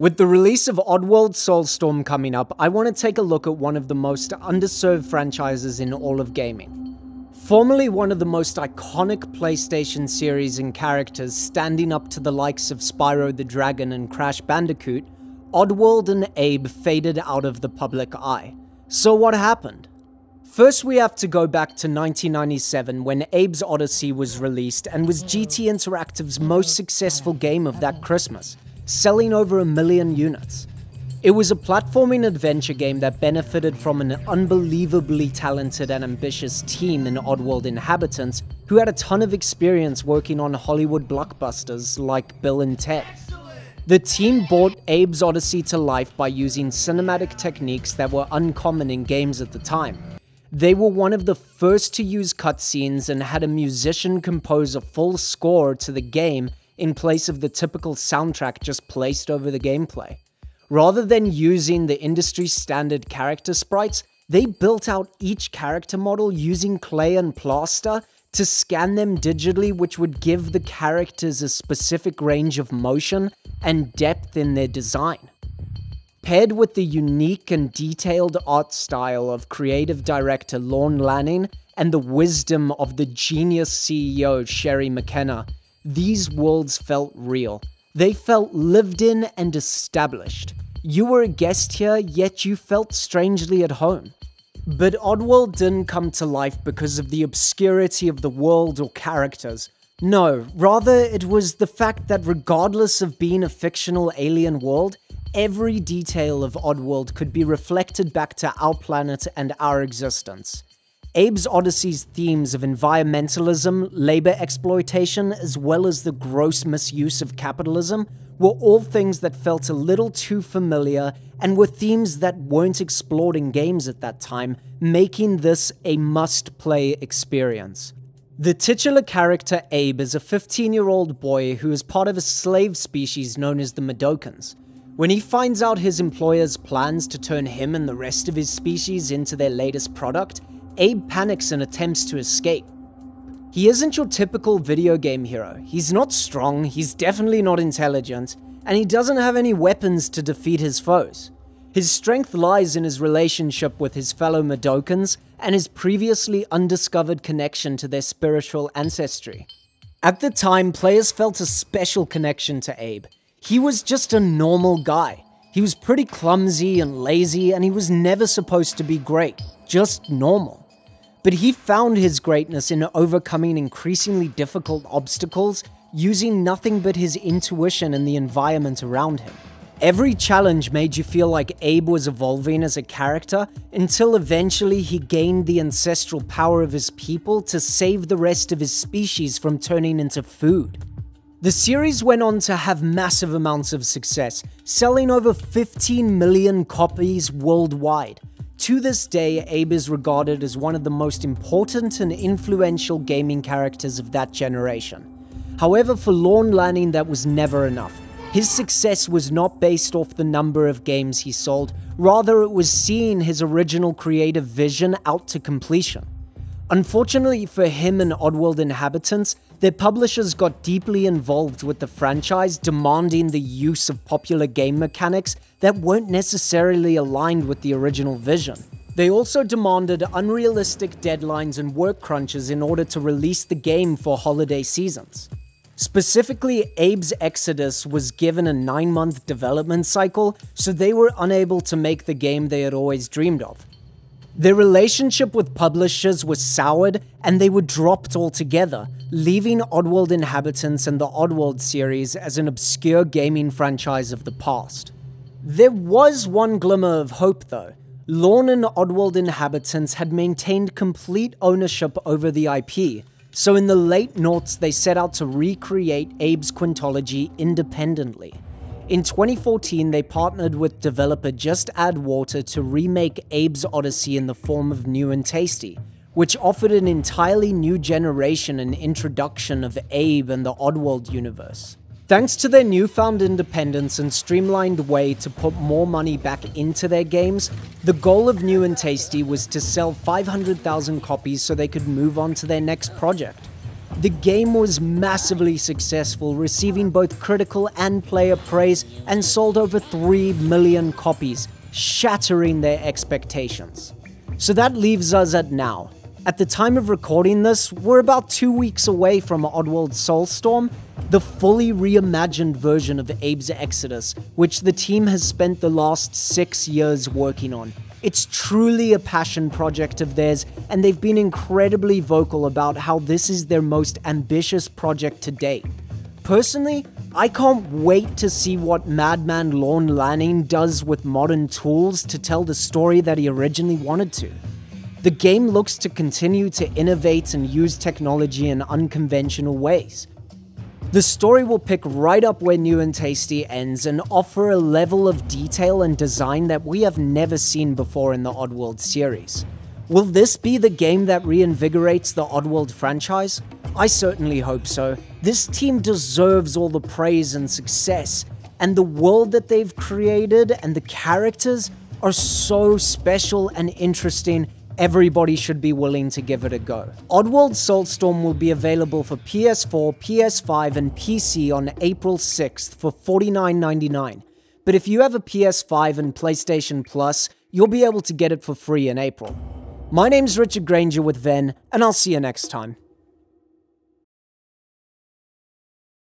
With the release of Oddworld Soulstorm coming up, I want to take a look at one of the most underserved franchises in all of gaming. Formerly one of the most iconic PlayStation series and characters standing up to the likes of Spyro the Dragon and Crash Bandicoot, Oddworld and Abe faded out of the public eye. So what happened? First, we have to go back to 1997 when Abe's Odyssey was released and was GT Interactive's most successful game of that Christmas selling over a million units. It was a platforming adventure game that benefited from an unbelievably talented and ambitious team in Oddworld Inhabitants who had a ton of experience working on Hollywood blockbusters like Bill and Ted. The team brought Abe's Odyssey to life by using cinematic techniques that were uncommon in games at the time. They were one of the first to use cutscenes and had a musician compose a full score to the game in place of the typical soundtrack just placed over the gameplay. Rather than using the industry standard character sprites, they built out each character model using clay and plaster to scan them digitally, which would give the characters a specific range of motion and depth in their design. Paired with the unique and detailed art style of creative director Lorne Lanning and the wisdom of the genius CEO Sherry McKenna, these worlds felt real. They felt lived in and established. You were a guest here, yet you felt strangely at home. But Oddworld didn't come to life because of the obscurity of the world or characters. No, rather, it was the fact that regardless of being a fictional alien world, every detail of Oddworld could be reflected back to our planet and our existence. Abe's Odyssey's themes of environmentalism, labor exploitation, as well as the gross misuse of capitalism were all things that felt a little too familiar and were themes that weren't explored in games at that time, making this a must play experience. The titular character Abe is a 15 year old boy who is part of a slave species known as the Madokans. When he finds out his employer's plans to turn him and the rest of his species into their latest product, Abe panics and attempts to escape. He isn't your typical video game hero. He's not strong, he's definitely not intelligent, and he doesn't have any weapons to defeat his foes. His strength lies in his relationship with his fellow Madokans and his previously undiscovered connection to their spiritual ancestry. At the time, players felt a special connection to Abe. He was just a normal guy. He was pretty clumsy and lazy, and he was never supposed to be great, just normal but he found his greatness in overcoming increasingly difficult obstacles using nothing but his intuition and the environment around him. Every challenge made you feel like Abe was evolving as a character until eventually he gained the ancestral power of his people to save the rest of his species from turning into food. The series went on to have massive amounts of success, selling over 15 million copies worldwide, to this day, Abe is regarded as one of the most important and influential gaming characters of that generation. However, for Lorne Lanning, that was never enough. His success was not based off the number of games he sold, rather, it was seeing his original creative vision out to completion. Unfortunately for him and Oddworld inhabitants, their publishers got deeply involved with the franchise, demanding the use of popular game mechanics that weren't necessarily aligned with the original vision. They also demanded unrealistic deadlines and work crunches in order to release the game for holiday seasons. Specifically, Abe's Exodus was given a 9 month development cycle, so they were unable to make the game they had always dreamed of. Their relationship with publishers was soured and they were dropped altogether, leaving Oddworld Inhabitants and the Oddworld series as an obscure gaming franchise of the past. There was one glimmer of hope though. Lorne and Oddworld Inhabitants had maintained complete ownership over the IP, so in the late noughts they set out to recreate Abe's Quintology independently. In 2014, they partnered with developer Just Add Water to remake Abe's Odyssey in the form of New and Tasty, which offered an entirely new generation and introduction of Abe and the Oddworld universe. Thanks to their newfound independence and streamlined way to put more money back into their games, the goal of New and Tasty was to sell 500,000 copies so they could move on to their next project. The game was massively successful, receiving both critical and player praise, and sold over 3 million copies, shattering their expectations. So that leaves us at now. At the time of recording this, we're about two weeks away from Oddworld Soulstorm, the fully reimagined version of Abe's Exodus, which the team has spent the last six years working on, it's truly a passion project of theirs, and they've been incredibly vocal about how this is their most ambitious project to date. Personally, I can't wait to see what Madman Lorne Lanning does with modern tools to tell the story that he originally wanted to. The game looks to continue to innovate and use technology in unconventional ways. The story will pick right up where New and Tasty ends and offer a level of detail and design that we have never seen before in the Oddworld series. Will this be the game that reinvigorates the Oddworld franchise? I certainly hope so. This team deserves all the praise and success, and the world that they've created and the characters are so special and interesting everybody should be willing to give it a go. Oddworld Saltstorm will be available for PS4, PS5, and PC on April 6th for $49.99. But if you have a PS5 and PlayStation Plus, you'll be able to get it for free in April. My name's Richard Granger with Ven, and I'll see you next time.